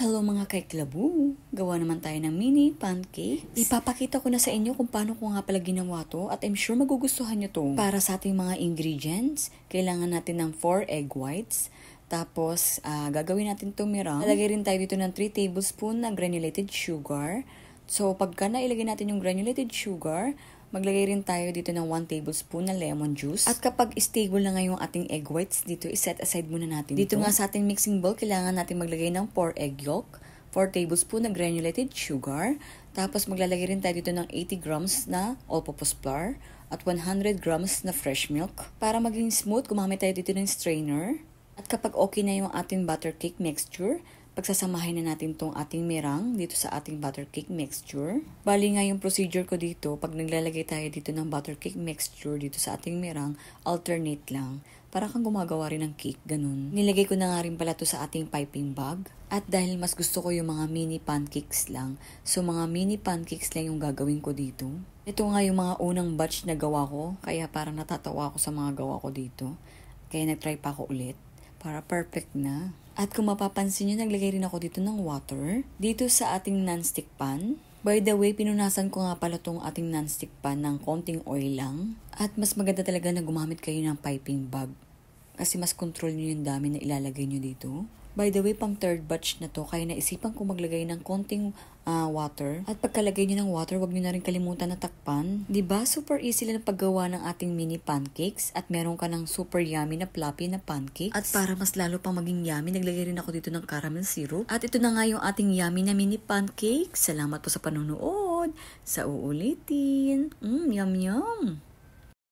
Hello mga kaiklabu! Gawa naman tayo ng mini pancakes. Ipapakita ko na sa inyo kung paano ko nga pala ginawa to at I'm sure magugustuhan nyo to. Para sa ating mga ingredients, kailangan natin ng 4 egg whites. Tapos, uh, gagawin natin tumirang. Nalagay rin tayo dito ng 3 tablespoon na granulated sugar. So, pagka nailagay natin yung granulated sugar, Maglagay rin tayo dito ng 1 tablespoon na lemon juice. At kapag stable na ngayong ating egg whites, dito iset aside muna natin Dito ito. nga sa ating mixing bowl, kailangan natin maglagay ng 4 egg yolk, 4 tablespoon na granulated sugar, tapos maglalagay rin tayo dito ng 80 grams na all-purpose flour at 100 grams na fresh milk. Para maging smooth, gumamit tayo dito ng strainer. At kapag okay na yung ating butter cake mixture, pagsasamahin na natin tong ating merang dito sa ating butter cake mixture. Bali nga yung procedure ko dito, pag naglalagay tayo dito ng butter cake mixture dito sa ating merang, alternate lang. Para kang gumagawa rin ng cake, ganun. Nilagay ko na nga rin pala to sa ating piping bag. At dahil mas gusto ko yung mga mini pancakes lang, so mga mini pancakes lang yung gagawin ko dito. Ito nga yung mga unang batch na gawa ko, kaya parang natatawa ako sa mga gawa ko dito. Kaya nagtry pa ako ulit para perfect na. At kung mapapansin nyo, naglagay rin ako dito ng water. Dito sa ating non-stick pan. By the way, pinunasan ko nga pala tong ating non-stick pan ng konting oil lang. At mas maganda talaga na gumamit kayo ng piping bag kasi mas control nyo yung dami na ilalagay nyo dito. By the way, pang third batch na to, kaya naisipan ko maglagay ng konting uh, water. At pagkalagay nyo ng water, wag nyo na rin kalimutan na takpan. ba diba, super easy lang paggawa ng ating mini pancakes at meron ka ng super yummy na fluffy na pancakes. At para mas lalo pang maging yummy, naglagay rin ako dito ng caramel syrup. At ito na nga yung ating yummy na mini pancakes. Salamat po sa panonood. Sa uulitin. Mmm, yum yum.